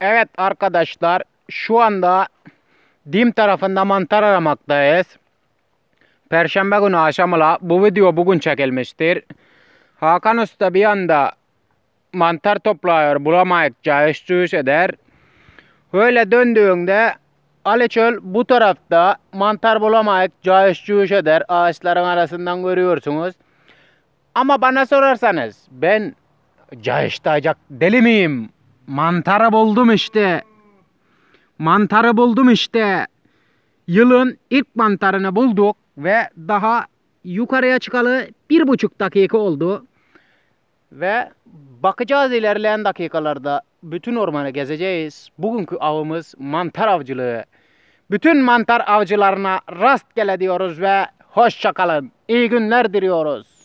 Evet arkadaşlar şu anda Dim tarafında mantar aramaktayız. Perşembe günü akşamla bu video bugün çekilmiştir. Hakan Usta bir anda mantar topluyor bulamayınca iş eder. Böyle döndüğünde Ali Çöl bu tarafta mantar bulamayınca iş eder. Ağaçların arasından görüyorsunuz. Ama bana sorarsanız ben cayıştayacak deli miyim? Mantarı buldum işte. Mantarı buldum işte. Yılın ilk mantarını bulduk ve daha yukarıya çıkalı bir buçuk dakika oldu. Ve bakacağız ilerleyen dakikalarda bütün ormanı gezeceğiz. Bugünkü avımız mantar avcılığı. Bütün mantar avcılarına rastgele diyoruz ve hoşçakalın. İyi günler diliyoruz.